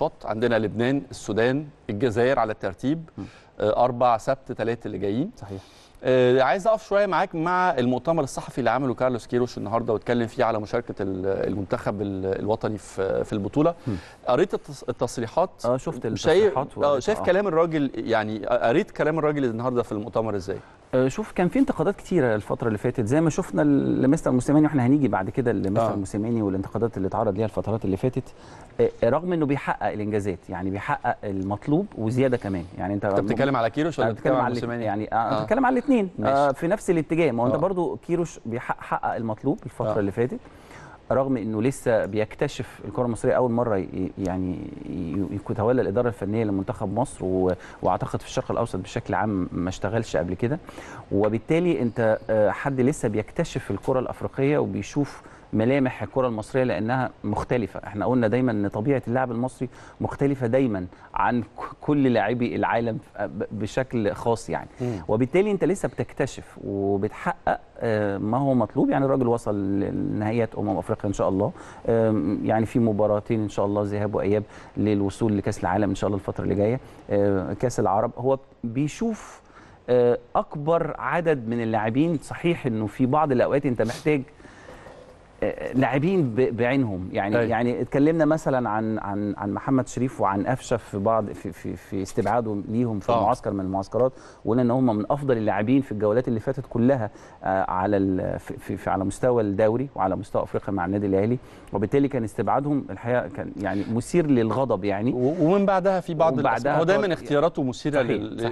ماتشات عندنا لبنان السودان الجزائر على الترتيب آه اربع سبت ثلاثة اللي جايين صحيح آه عايز اقف شويه معاك مع المؤتمر الصحفي اللي عمله كارلوس كيروش النهارده واتكلم فيه على مشاركه المنتخب الوطني في في البطوله قريت التصريحات اه شفت التصريحات آه، شايف, و... شايف آه. كلام الراجل يعني قريت كلام الراجل النهارده في المؤتمر ازاي آه، شوف كان في انتقادات كتيره الفتره اللي فاتت زي ما شفنا لمستر موسيماني واحنا هنيجي بعد كده لمستر آه. موسيماني والانتقادات اللي اتعرض ليها الفترات اللي فاتت آه، رغم انه بيحقق الانجازات يعني بيحقق المطلوب وزياده كمان يعني انت بتتكلم على كيروش ولا آه، بتتكلم على موسيماني يعني آه. بتتكلم على الاثنين آه في نفس الاتجاه ما هو انت برضو كيروش بيحقق المطلوب الفتره آه. اللي فاتت رغم انه لسه بيكتشف الكره المصريه اول مره يعني يتولى الاداره الفنيه لمنتخب مصر واعتقد في الشرق الاوسط بشكل عام ما اشتغلش قبل كده وبالتالي انت آه، حد لسه بيكتشف الكره الافريقيه وبيشوف ملامح الكره المصريه لانها مختلفه احنا قلنا دايما ان طبيعه اللاعب المصري مختلفه دايما عن كل لاعبي العالم بشكل خاص يعني م. وبالتالي انت لسه بتكتشف وبتحقق آه، ما هو مطلوب يعني الراجل وصل لنهائيات امم افريقيا ان شاء الله يعني في مباراتين ان شاء الله ذهاب واياب للوصول لكاس العالم ان شاء الله الفتره اللي جايه آه، كاس العرب هو بيشوف آه، اكبر عدد من اللاعبين صحيح انه في بعض الاوقات انت محتاج لاعبين بعينهم يعني أي. يعني اتكلمنا مثلا عن عن عن محمد شريف وعن قفشه في بعض في في, في استبعاده ليهم في أوه. معسكر من المعسكرات وقلنا ان هم من افضل اللاعبين في الجولات اللي فاتت كلها آه، على في, في على مستوى الدوري وعلى مستوى افريقيا مع النادي الاهلي وبالتالي كان استبعادهم الحقيقه كان يعني مثير للغضب يعني ومن بعدها في بعض هو دايما اختياراته مثيره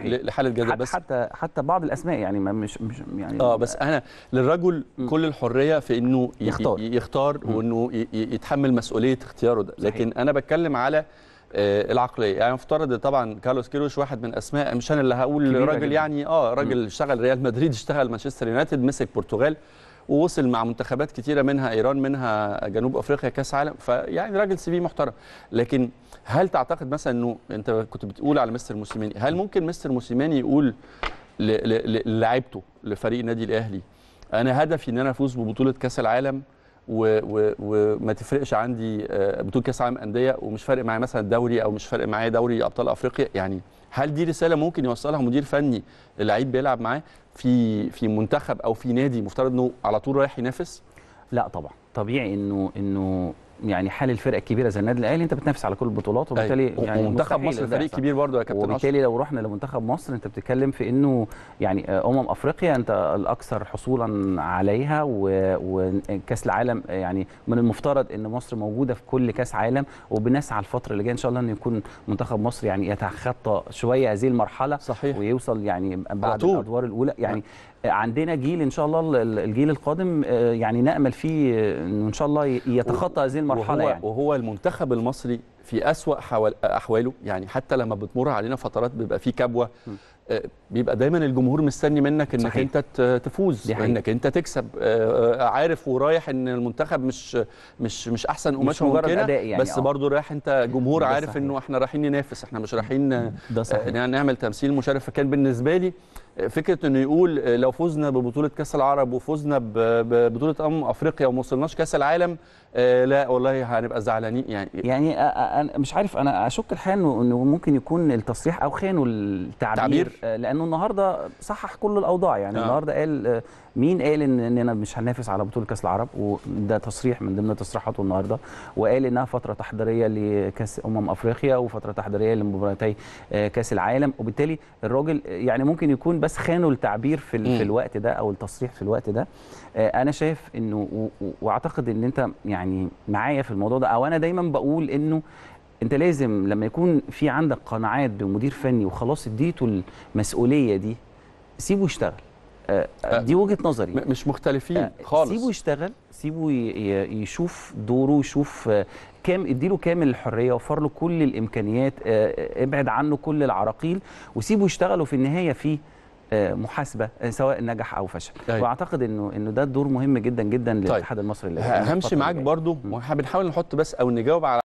لحاله جدل بس حتى حتى بعض الاسماء يعني مش, مش يعني اه بس انا للرجل كل الحريه في انه يختار يختار وانه يتحمل مسؤوليه اختياره ده لكن صحيح. انا بتكلم على آه، العقليه يعني مفترض طبعا كارلوس كيروش واحد من اسماء مش انا اللي هقول راجل يعني اه راجل اشتغل ريال مدريد اشتغل مانشستر يونايتد مسك برتغال ووصل مع منتخبات كتيره منها ايران منها جنوب افريقيا كاس عالم فيعني راجل سي في محترم لكن هل تعتقد مثلا انه انت كنت بتقول على مستر موسيماني هل ممكن مستر موسيماني يقول لعيبته لفريق النادي الاهلي انا هدفي ان انا افوز ببطوله كاس العالم وما تفرقش عندي آه، بطوله كاس عالم انديه ومش فارق معايا مثلا دوري او مش فارق معايا دوري ابطال افريقيا يعني هل دي رساله ممكن يوصلها مدير فني للعيب بيلعب معاه في في منتخب او في نادي مفترض انه على طول رايح ينافس؟ لا طبعا طبيعي انه انه يعني حال الفرقه الكبيره زي النادي الاهلي انت بتنافس على كل البطولات أيوة. وبالتالي أيوة. يعني منتخب مصر فريق كبير برضه يا كابتن وبالتالي لو رحنا لمنتخب مصر انت بتتكلم في انه يعني آه، امم افريقيا انت الاكثر حصولا عليها وكاس العالم آه، يعني من المفترض ان مصر موجوده في كل كاس عالم وبنسعى الفتره اللي جايه ان شاء الله ان يكون منتخب مصر يعني يتخطى شويه هذه المرحله صحيح. ويوصل يعني بعد الادوار الاولى يعني نعم. عندنا جيل ان شاء الله الجيل القادم آه، يعني نامل فيه انه ان شاء الله يتخطى هذه المرحله مرحله وهو, يعني. وهو المنتخب المصري في اسوا احواله يعني حتى لما بتمر علينا فترات بيبقى فيه كبوه آه، بيبقى دايما الجمهور مستني منك انك صحيح. انت تفوز انك انت تكسب آه، آه، عارف ورايح ان المنتخب مش مش مش احسن مجرد ممكنه يعني بس برضه رايح انت جمهور عارف صحيح. انه احنا رايحين ننافس احنا مش رايحين نعمل تمثيل مشرف فكان بالنسبه لي فكره انه يقول لو فزنا ببطوله كاس العرب وفزنا ببطوله امم افريقيا وما وصلناش كاس العالم آه، لا والله هنبقى زعلانين يعني إيه؟ يعني آه، آه، أنا مش عارف انا اشك الحقيقه انه ممكن يكون التصريح او خانوا التعبير تعبير. لانه النهارده صحح كل الاوضاع يعني آه. النهارده قال مين قال ان اننا مش هننافس على بطوله كاس العرب وده تصريح من ضمن تصريحاته النهارده وقال انها فتره تحضيريه لكاس امم افريقيا وفتره تحضيريه لمباراتي كاس العالم وبالتالي الراجل يعني ممكن يكون بس خانوا التعبير في, في الوقت ده او التصريح في الوقت ده آه، انا شايف انه واعتقد ان انت يعني معايا في الموضوع ده او انا دايما بقول انه انت لازم لما يكون في عندك قناعات بمدير فني وخلاص اديته المسؤوليه دي سيبه يشتغل آه، آه، دي وجهه نظري مش مختلفين خالص سيبه يشتغل سيبه يشوف دوره يشوف كام اديله كامل الحريه وفر له كل الامكانيات ابعد عنه كل العراقيل وسيبه يشتغل وفي النهايه فيه آه، محاسبه آه، سواء نجح او فشل طيب. واعتقد انه انه ده دور مهم جدا جدا للاتحاد طيب. المصري للعلم همشي معاك برضو وبنحاول نحط بس او نجاوب على